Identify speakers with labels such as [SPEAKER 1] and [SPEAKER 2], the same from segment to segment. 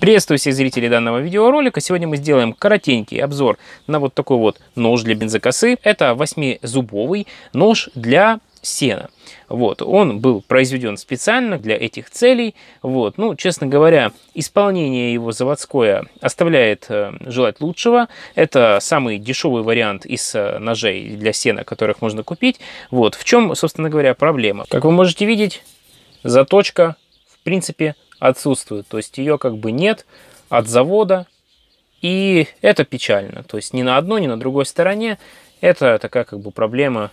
[SPEAKER 1] Приветствую всех зрителей данного видеоролика. Сегодня мы сделаем коротенький обзор на вот такой вот нож для бензокосы. Это восьмизубовый нож для сена. Вот, он был произведен специально для этих целей. Вот, ну, честно говоря, исполнение его заводское оставляет э, желать лучшего. Это самый дешевый вариант из э, ножей для сена, которых можно купить. Вот, в чем, собственно говоря, проблема. Как вы можете видеть, заточка, в принципе, отсутствует. То есть ее как бы нет от завода. И это печально. То есть ни на одной, ни на другой стороне. Это такая как бы проблема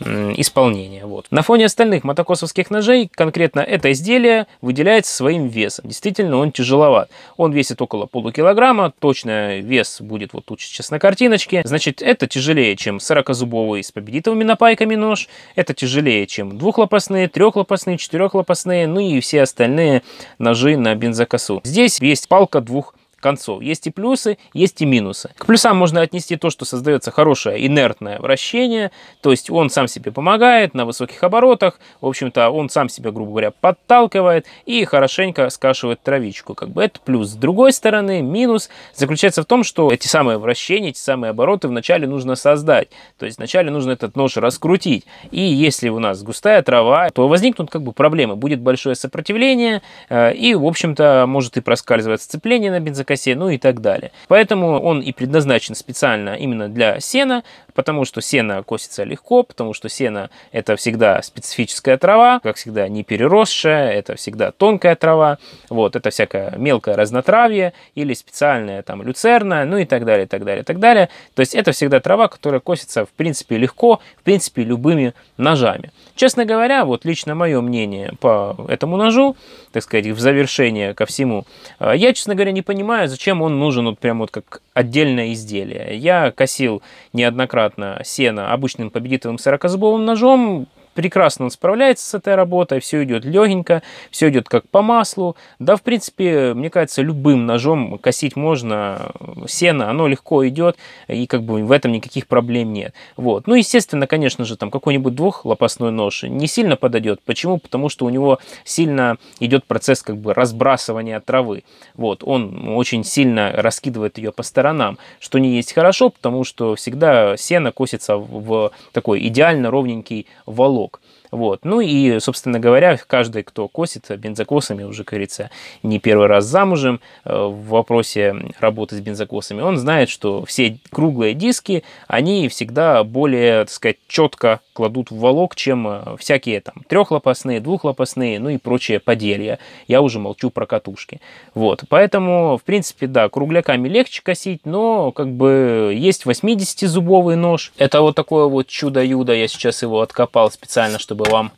[SPEAKER 1] исполнения. Вот. На фоне остальных мотокосовских ножей конкретно это изделие выделяется своим весом. Действительно, он тяжеловат. Он весит около полукилограмма, точно вес будет вот тут сейчас на картиночке. Значит, это тяжелее, чем 40-зубовый с победитовыми напайками нож, это тяжелее, чем двухлопастные, трехлопастные, четырехлопастные, ну и все остальные ножи на бензокосу. Здесь есть палка двух концов. Есть и плюсы, есть и минусы. К плюсам можно отнести то, что создается хорошее инертное вращение, то есть он сам себе помогает на высоких оборотах, в общем-то он сам себя, грубо говоря, подталкивает и хорошенько скашивает травичку. Как бы это плюс. С другой стороны, минус заключается в том, что эти самые вращения, эти самые обороты вначале нужно создать. То есть вначале нужно этот нож раскрутить. И если у нас густая трава, то возникнут как бы проблемы. Будет большое сопротивление э, и, в общем-то, может и проскальзывать сцепление на бензоколесе, косе, ну и так далее. Поэтому он и предназначен специально именно для сена, потому что сено косится легко, потому что сено это всегда специфическая трава, как всегда не переросшая, это всегда тонкая трава, вот, это всякое мелкое разнотравье или специальная там люцерна, ну и так далее, так далее, так далее. То есть это всегда трава, которая косится в принципе легко, в принципе любыми ножами. Честно говоря, вот лично мое мнение по этому ножу, так сказать, в завершение ко всему, э, я, честно говоря, не понимаю, понимаю, зачем он нужен вот прям вот как отдельное изделие. Я косил неоднократно сено обычным победитовым 40-зубовым ножом, прекрасно он справляется с этой работой, все идет легенько, все идет как по маслу. Да, в принципе, мне кажется, любым ножом косить можно сено, оно легко идет, и как бы в этом никаких проблем нет. Вот. Ну, естественно, конечно же, там какой-нибудь двухлопастной нож не сильно подойдет. Почему? Потому что у него сильно идет процесс как бы разбрасывания травы. Вот. Он очень сильно раскидывает ее по сторонам, что не есть хорошо, потому что всегда сено косится в такой идеально ровненький валун walk Вот. Ну и, собственно говоря, каждый, кто косит бензокосами, уже, как говорится, не первый раз замужем э, в вопросе работы с бензокосами, он знает, что все круглые диски, они всегда более, так сказать, четко кладут в волок, чем э, всякие там трехлопастные, двухлопастные, ну и прочие поделья. Я уже молчу про катушки. Вот. Поэтому, в принципе, да, кругляками легче косить, но как бы есть 80-зубовый нож. Это вот такое вот чудо-юдо, я сейчас его откопал специально, чтобы чтобы вам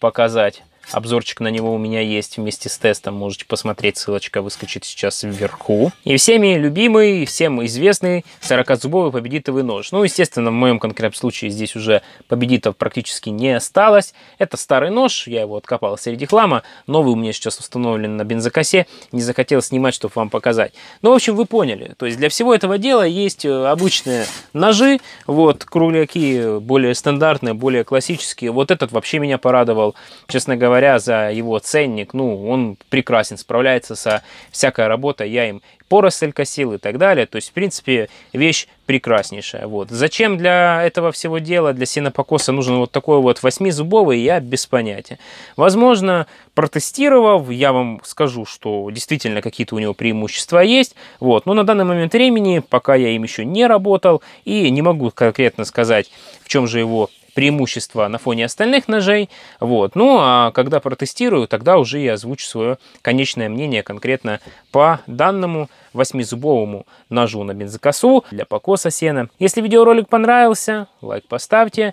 [SPEAKER 1] показать. Обзорчик на него у меня есть вместе с тестом, можете посмотреть, ссылочка выскочит сейчас вверху. И всеми любимый, всем известный 40-зубовый победитовый нож. Ну, естественно, в моем конкретном случае здесь уже победитов практически не осталось. Это старый нож, я его откопал среди хлама, новый у меня сейчас установлен на бензокосе, не захотел снимать, чтобы вам показать. Ну, в общем, вы поняли, то есть для всего этого дела есть э, обычные ножи, вот, кругляки э, более стандартные, более классические. Вот этот вообще меня порадовал, честно говоря говоря за его ценник, ну, он прекрасен, справляется со всякой работой, я им поросль косил и так далее. То есть, в принципе, вещь прекраснейшая. Вот. Зачем для этого всего дела, для сенопокоса нужен вот такой вот восьмизубовый, я без понятия. Возможно, протестировав, я вам скажу, что действительно какие-то у него преимущества есть. Вот. Но на данный момент времени, пока я им еще не работал, и не могу конкретно сказать, в чем же его преимущества на фоне остальных ножей. Вот. Ну, а когда протестирую, тогда уже я озвучу свое конечное мнение конкретно по данному восьмизубовому ножу на бензокосу для покоса сена. Если видеоролик понравился, лайк поставьте,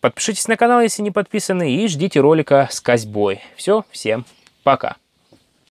[SPEAKER 1] подпишитесь на канал, если не подписаны, и ждите ролика с козьбой. Все, всем пока!